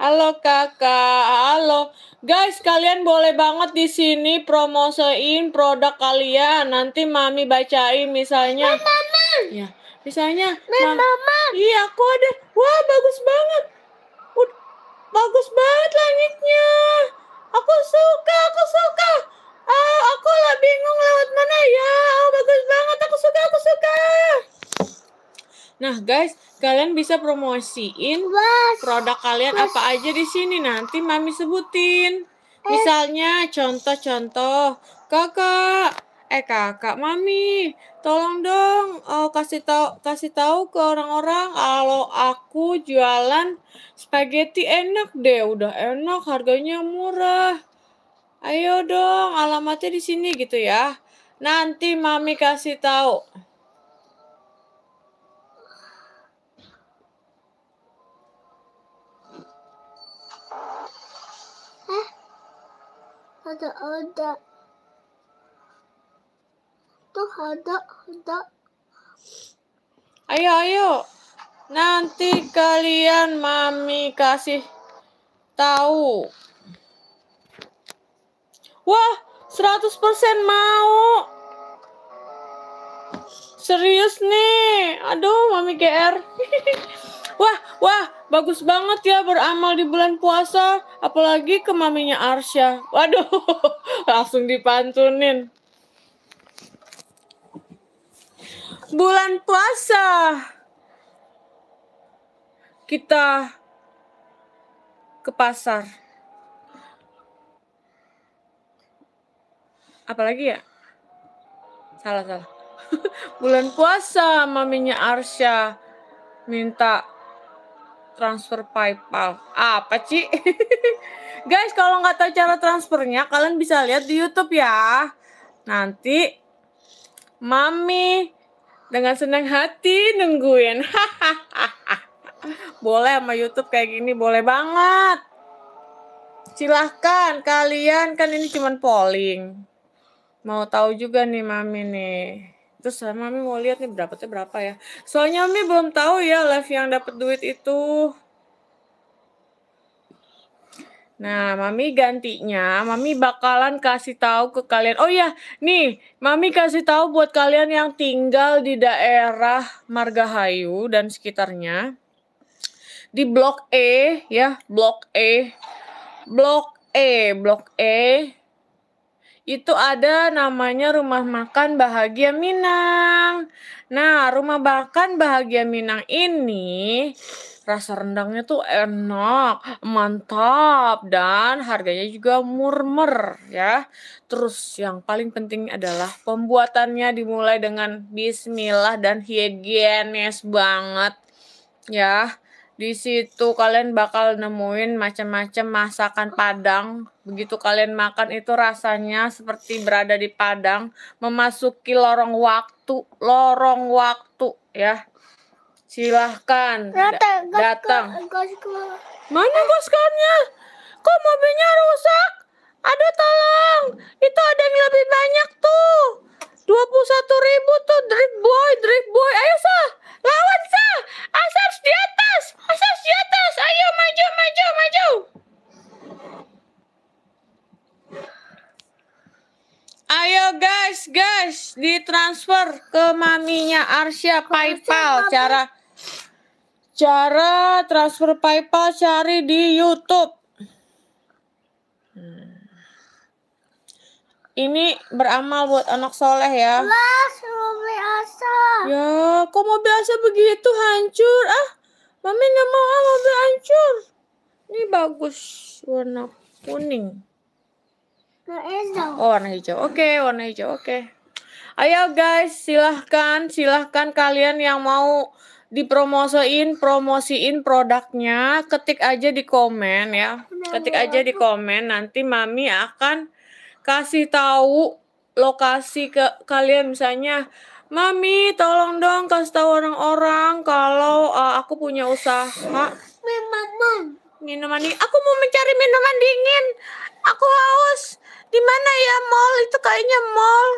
Halo kakak, halo guys. Kalian boleh banget di sini promosein produk kalian. Nanti mami bacain, misalnya. Mama. Ya, misalnya. Ma Iya, aku ada. Wah, bagus banget. Udah, bagus banget langitnya. Aku suka, aku suka. Ah, aku lah bingung lewat mana ya. Oh, bagus banget. Aku suka, aku suka. Nah, guys, kalian bisa promosiin produk kalian apa aja di sini nanti Mami sebutin. Misalnya contoh-contoh, Kakak, eh Kakak, Mami, tolong dong oh, kasih tahu kasih tahu ke orang-orang kalau aku jualan spaghetti enak deh, udah enak, harganya murah. Ayo dong, alamatnya di sini gitu ya. Nanti Mami kasih tahu. ada ada tuh ada ada ayo ayo nanti kalian mami kasih tahu wah 100% mau serius nih aduh mami GR Wah, wah, bagus banget ya beramal di bulan puasa, apalagi ke maminya Arsya. Waduh, langsung dipantunin. Bulan puasa. Kita ke pasar. Apalagi ya? Salah, salah. bulan puasa maminya Arsya minta transfer PayPal. Apa sih? Guys, kalau nggak tahu cara transfernya, kalian bisa lihat di YouTube ya. Nanti Mami dengan senang hati nungguin. boleh sama YouTube kayak gini, boleh banget. Silahkan kalian kan ini cuman polling. Mau tahu juga nih Mami nih. Terus mami mau lihat nih dapatnya berapa ya. Soalnya mami belum tahu ya live yang dapat duit itu. Nah, mami gantinya, mami bakalan kasih tahu ke kalian. Oh ya, nih, mami kasih tahu buat kalian yang tinggal di daerah Margahayu dan sekitarnya. Di Blok E ya, Blok E. Blok E, Blok E itu ada namanya Rumah Makan Bahagia Minang. Nah, Rumah Makan Bahagia Minang ini rasa rendangnya tuh enak, mantap, dan harganya juga murmer ya. Terus yang paling penting adalah pembuatannya dimulai dengan bismillah dan higienis banget ya. Di situ kalian bakal nemuin macam-macam masakan Padang. Begitu kalian makan itu rasanya seperti berada di Padang, memasuki lorong waktu, lorong waktu ya. Silahkan datang. datang. Mana boskannya? Kok mobilnya rusak? Ada tolong ditransfer ke maminya Arsya PayPal cara cara transfer PayPal cari di YouTube. Ini beramal buat anak soleh ya. Mas, mobil asa. Ya, kok mobil asa begitu hancur? Ah, mami nggak mau ah mobil hancur. Ini bagus warna kuning. Oh, warna hijau. Oke, okay, warna hijau. Oke. Okay. Ayo guys, silahkan, silahkan kalian yang mau dipromosoin, promosiin produknya, ketik aja di komen ya. Ketik aja di komen, nanti Mami akan kasih tahu lokasi ke kalian misalnya Mami, tolong dong kasih tahu orang-orang kalau uh, aku punya usaha minuman. Minuman dingin. Aku mau mencari minuman dingin. Aku haus. Di mana ya mall? Itu kayaknya mall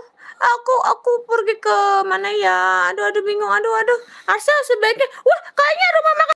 aku aku pergi ke mana ya aduh aduh bingung aduh aduh arsa sebaiknya wah kayaknya rumah makan